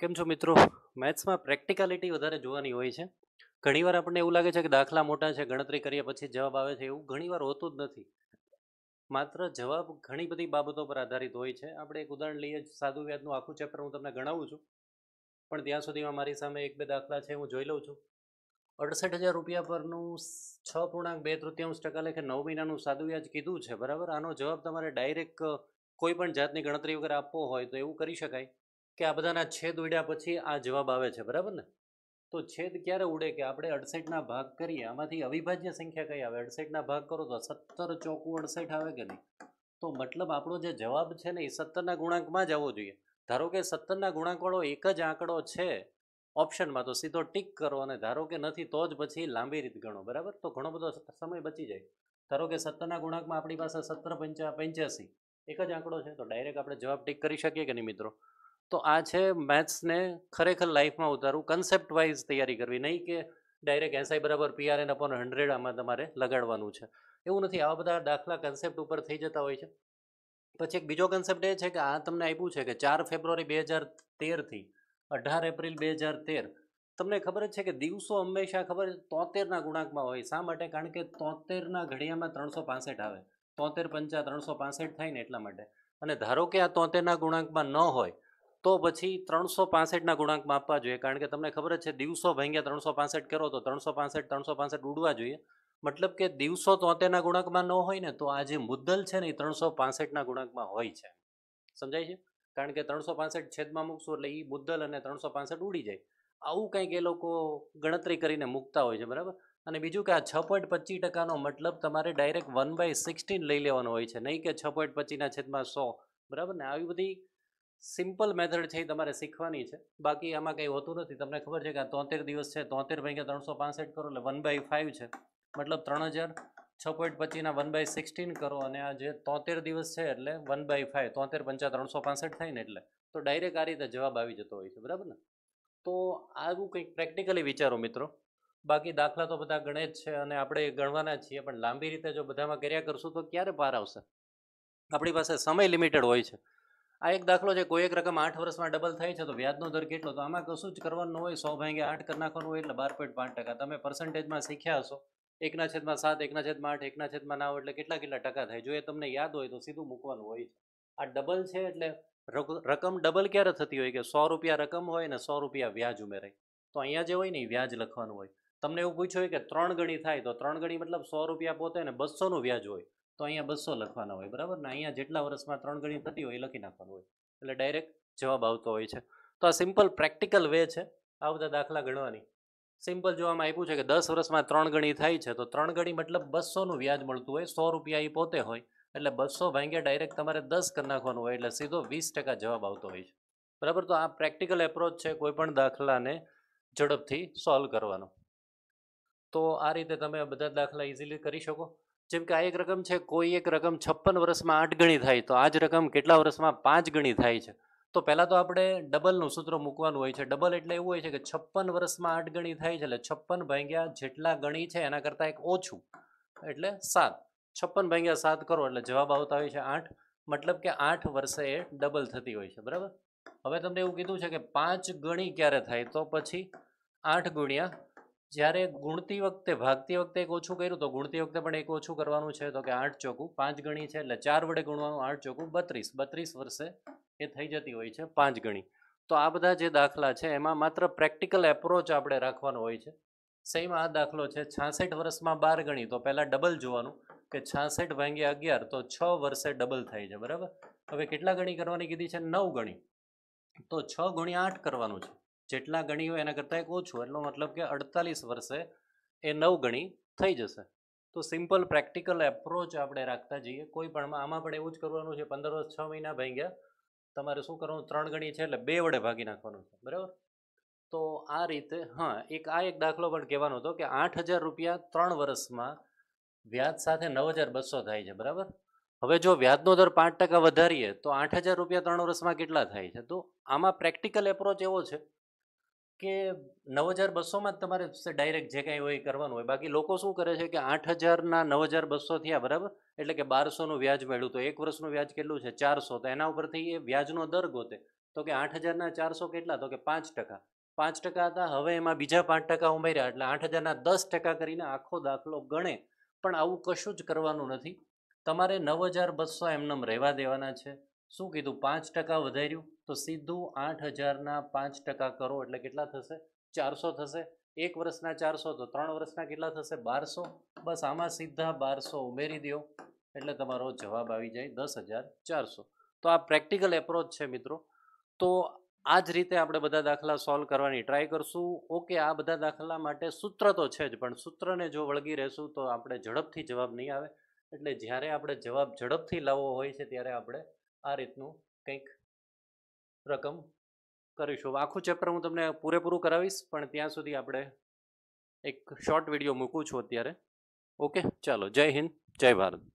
કેમ છો મિત્રો મેથ્સમાં પ્રેક્ટિકાલિટી વધારે જોવાની હોય છે ઘણીવાર આપણને એવું લાગે છે કે દાખલા મોટા છે ગણતરી કરીએ પછી જવાબ આવે છે એવું ઘણીવાર હોતું જ નથી માત્ર જવાબ ઘણી બધી બાબતો પર આધારિત હોય છે આપણે એક ઉદાહરણ લઈએ સાદું વ્યાજનું આખું ચેપ્ટર હું તમને ગણાવું છું પણ ત્યાં સુધીમાં મારી સામે એક બે દાખલા છે હું જોઈ લઉં છું અડસઠ હજાર રૂપિયા પરનું છ પૂર્ણાંક બે તૃતીયાંશ ટકા લેખે નવ મહિનાનું સાદું વ્યાજ કીધું છે બરાબર આનો જવાબ તમારે ડાયરેક્ટ કોઈ પણ જાતની ગણતરી વગર આપવો હોય તો એવું કરી શકાય કે આ બધાના છેદ ઉડ્યા પછી આ જવાબ આવે છે બરાબર ને તો છેદ ક્યારે ઉડે કે આપણે અડસઠના ભાગ કરીએ આમાંથી અવિભાજ્ય સંખ્યા કઈ આવે અડસઠના ભાગ કરો તો સત્તર ચોકું અડસઠ આવે કે નહીં તો મતલબ આપણો જે જવાબ છે ને એ સત્તરના ગુણાંકમાં જ આવવો જોઈએ ધારો કે સત્તરના ગુણાંકવાળો એક જ આંકડો છે ઓપ્શનમાં તો સીધો ટીક કરો અને ધારો કે નથી તો જ પછી લાંબી રીત ગણો બરાબર તો ઘણો બધો સમય બચી જાય ધારો કે સત્તરના ગુણાંકમાં આપણી પાસે સત્તર પંચા પંચ્યાસી એક જ આંકડો છે તો ડાયરેક્ટ આપણે જવાબ ટીક કરી શકીએ કે નહીં મિત્રો તો આ છે મેથ્સને ખરેખર લાઈફમાં ઉતારવું કન્સેપ્ટ વાઇઝ તૈયારી કરવી નહીં કે ડાયરેક્ટ એસઆઈ બરાબર પીઆર એન અપોન હંડ્રેડ આમાં તમારે લગાડવાનું છે એવું નથી આવા બધા દાખલા કન્સેપ્ટ ઉપર થઈ જતા હોય છે પછી એક બીજો કન્સેપ્ટ એ છે કે આ તમને આપ્યું છે કે ચાર ફેબ્રુઆરી બે હજાર તેરથી અઢાર એપ્રિલ બે હજાર તેર તમને ખબર જ છે કે દિવસો હંમેશા ખબર તોતેરના ગુણાંકમાં હોય શા માટે કારણ કે તોતેરના ઘડિયામાં ત્રણસો પાસઠ આવે તોતેર પંચા ત્રણસો પાસઠ થાય ને એટલા માટે અને ધારો કે આ તોતેરના ગુણાંકમાં ન હોય તો પછી ત્રણસો પાસઠના ગુણાંકમાં આપવા જોઈએ કારણ કે તમને ખબર જ છે દિવસો ભાંગ્યા ત્રણસો પાસઠ કરો તો ત્રણસો પાસઠ ત્રણસો પાસઠ ઉડવા જોઈએ મતલબ કે દિવસો તોતેરના ગુણાંકમાં ન હોય ને તો આ જે મુદ્દલ છે ને એ ત્રણસો પાસઠના ગુણાંકમાં હોય છે સમજાય છે કારણ કે ત્રણસો પાસઠ છેદમાં મૂકશું એટલે એ મુદ્દલ અને ત્રણસો પાસઠ ઉડી જાય આવું કંઈક એ લોકો ગણતરી કરીને મૂકતા હોય છે બરાબર અને બીજું કે આ છ પોઈન્ટ પચીસ ટકાનો મતલબ તમારે ડાયરેક્ટ વન બાય સિક્સટીન લઈ લેવાનો હોય છે નહીં કે છ પોઈન્ટ પચીસના છેદમાં સો બરાબર ને આવી બધી સિમ્પલ મેથડ છે એ તમારે શીખવાની છે બાકી આમાં કંઈ હોતું નથી તમને ખબર છે કે આ તોતેર દિવસ છે તોતેર ભાઈ ત્રણસો પાસઠ કરો એટલે વન બાય ફાઈવ છે મતલબ ત્રણ હજાર છ પોઈન્ટ પચીના વન બાય સિક્સટીન કરો અને આ જે તોતેર દિવસ છે એટલે વન બાય ફાઇવ તોતેર પંચા ત્રણસો પાસઠ થાય ને એટલે તો ડાયરેક્ટ આ રીતે જવાબ આવી જતો હોય છે બરાબર ને તો આવું કંઈક પ્રેક્ટિકલી વિચારો મિત્રો બાકી દાખલા તો બધા ગણે જ છે અને આપણે ગણવાના છીએ પણ લાંબી રીતે જો બધામાં કર્યા કરશું તો ક્યારે પાર આવશે આપણી પાસે સમય લિમિટેડ હોય છે આ એક દાખલો છે કોઈ એક રકમ આઠ વર્ષમાં ડબલ થાય છે તો વ્યાજનો દર કેટલો તો આમાં કશું જ કરવાનું હોય સો ભાઈ આઠ કરી નાખવાનું હોય એટલે બાર પોઈન્ટ પાંચ ટકા તમે પર્સન્ટેજમાં શીખ્યા હશો એકના છેદમાં સાત એકના છેદમાં આઠ એકના છેદમાં નવ એટલે કેટલા કેટલા ટકા થાય જો એ તમને યાદ હોય તો સીધું મૂકવાનું હોય છે આ ડબલ છે એટલે રકમ ડબલ ક્યારે થતી હોય કે સો રૂપિયા રકમ હોય ને સો રૂપિયા વ્યાજ ઉમેરાય તો અહીંયા જે હોય ને એ વ્યાજ લખવાનું હોય તમને એવું પૂછ્યું હોય કે ત્રણ ગણી થાય તો ત્રણ ગણી મતલબ સો રૂપિયા પોતે ને બસોનું વ્યાજ હોય તો અહીંયા બસો લખવાના હોય બરાબર ને અહીંયા જેટલા વર્ષમાં ત્રણ ગણી થતી હોય એ લખી નાખવાનું હોય એટલે ડાયરેક્ટ જવાબ આવતો હોય છે તો આ સિમ્પલ પ્રેક્ટિકલ વે છે આ બધા દાખલા ગણવાની સિમ્પલ જોવામાં આપ્યું છે કે દસ વર્ષમાં ત્રણ ગણી થાય છે તો ત્રણ ગણી મતલબ બસોનું વ્યાજ મળતું હોય સો રૂપિયા એ પોતે હોય એટલે બસો ભાંગ્યા ડાયરેક્ટ તમારે દસ કરી નાખવાનું હોય એટલે સીધો વીસ ટકા જવાબ આવતો હોય છે બરાબર તો આ પ્રેક્ટિકલ એપ્રોચ છે કોઈપણ દાખલાને ઝડપથી સોલ્વ કરવાનો તો આ રીતે તમે બધા દાખલા ઇઝીલી કરી શકો જેમ કે આ એક રકમ છે કોઈ એક રકમ છપ્પન વર્ષમાં આઠ ગણી થાય તો આ જ રકમ કેટલા વર્ષમાં પાંચ ગણી થાય છે તો પહેલાં તો આપણે ડબલનું સૂત્ર મૂકવાનું હોય છે ડબલ એટલે એવું હોય છે કે છપ્પન વર્ષમાં આઠ ગણી થાય છે એટલે છપ્પન ભાગ્યા જેટલા ગણી છે એના કરતાં એક ઓછું એટલે સાત છપ્પન ભાગ્યા સાત કરો એટલે જવાબ આવતા હોય છે આઠ મતલબ કે આઠ વર્ષે એ ડબલ થતી હોય છે બરાબર હવે તમને એવું કીધું છે કે પાંચ ગણી ક્યારે થાય તો પછી આઠ ગુણ્યા જ્યારે ગુણતી વખતે ભાગતી વખતે એક ઓછું કર્યું તો ગુણતી વખતે પણ એક ઓછું કરવાનું છે તો કે આઠ ચોકું પાંચ ગણી છે એટલે ચાર વડે ગુણવાનું આઠ ચોકું બત્રીસ બત્રીસ વર્ષે એ થઈ જતી હોય છે પાંચ ગણી તો આ બધા જે દાખલા છે એમાં માત્ર પ્રેક્ટિકલ એપ્રોચ આપણે રાખવાનો હોય છે સેમ આ દાખલો છે છાસઠ વર્ષમાં બાર ગણી તો પહેલાં ડબલ જોવાનું કે છાસઠ ભાંગ્યા અગિયાર તો છ વર્ષે ડબલ થાય છે બરાબર હવે કેટલા ગણી કરવાની કીધી છે નવ ગણી તો છ ગુણ્યા આઠ કરવાનું છે જેટલા ગણી હોય એના કરતાં એક ઓછું એટલો મતલબ કે અડતાલીસ વર્ષે એ નવ ગણી થઈ જશે તો સિમ્પલ પ્રેક્ટિકલ એપ્રોચ આપણે રાખતા જઈએ કોઈ પણ આમાં પણ એવું જ કરવાનું છે પંદર વર્ષ છ મહિના ભાંગ્યા તમારે શું કરવાનું ત્રણ ગણી છે એટલે બે વડે ભાગી નાખવાનું છે બરાબર તો આ રીતે હા એક આ એક દાખલો પણ કહેવાનો હતો કે આઠ હજાર રૂપિયા ત્રણ વર્ષમાં વ્યાજ સાથે નવ હજાર બસો થાય છે બરાબર હવે જો વ્યાજનો દર પાંચ ટકા વધારીએ તો આઠ હજાર રૂપિયા ત્રણ વર્ષમાં કેટલા થાય છે તો આમાં પ્રેક્ટિકલ એપ્રોચ એવો છે કે નવ હજાર બસોમાં જ તમારે ડાયરેક્ટ જે કાંઈ હોય એ કરવાનું હોય બાકી લોકો શું કરે છે કે આઠ હજારના નવ હજાર બસો થયા બરાબર એટલે કે બારસોનું વ્યાજ મળ્યું તો એક વર્ષનું વ્યાજ કેટલું છે ચારસો તો એના ઉપરથી એ વ્યાજનો દર ગોતે તો કે આઠ હજારના ચારસો કેટલા તો કે પાંચ ટકા પાંચ ટકા હતા હવે એમાં બીજા પાંચ ટકા ઉમેર્યા એટલે આઠ હજારના દસ ટકા કરીને આખો દાખલો ગણે પણ આવું કશું જ કરવાનું નથી તમારે નવ હજાર બસો એમનેમ રહેવા દેવાના છે શું કીધું પાંચ ટકા વધાર્યું તો સીધું આઠ હજારના પાંચ ટકા કરો એટલે કેટલા થશે ચારસો થશે એક વર્ષના ચારસો તો ત્રણ વર્ષના કેટલા થશે બારસો બસ આમાં સીધા બારસો ઉમેરી દો એટલે તમારો જવાબ આવી જાય દસ હજાર ચારસો તો આ પ્રેક્ટિકલ એપ્રોચ છે મિત્રો તો આ જ રીતે આપણે બધા દાખલા સોલ્વ કરવાની ટ્રાય કરશું ઓકે આ બધા દાખલા માટે સૂત્ર તો છે જ પણ સૂત્રને જો વળગી રહેશું તો આપણે ઝડપથી જવાબ નહીં આવે એટલે જ્યારે આપણે જવાબ ઝડપથી લાવવો હોય છે ત્યારે આપણે આ રીતનું કંઈક રકમ કરીશું આખું ચેપ્ટર હું તમને પૂરેપૂરું કરાવીશ પણ ત્યાં સુધી આપણે એક શોર્ટ વિડીયો મૂકું છું અત્યારે ઓકે ચાલો જય હિન્દ જય ભારત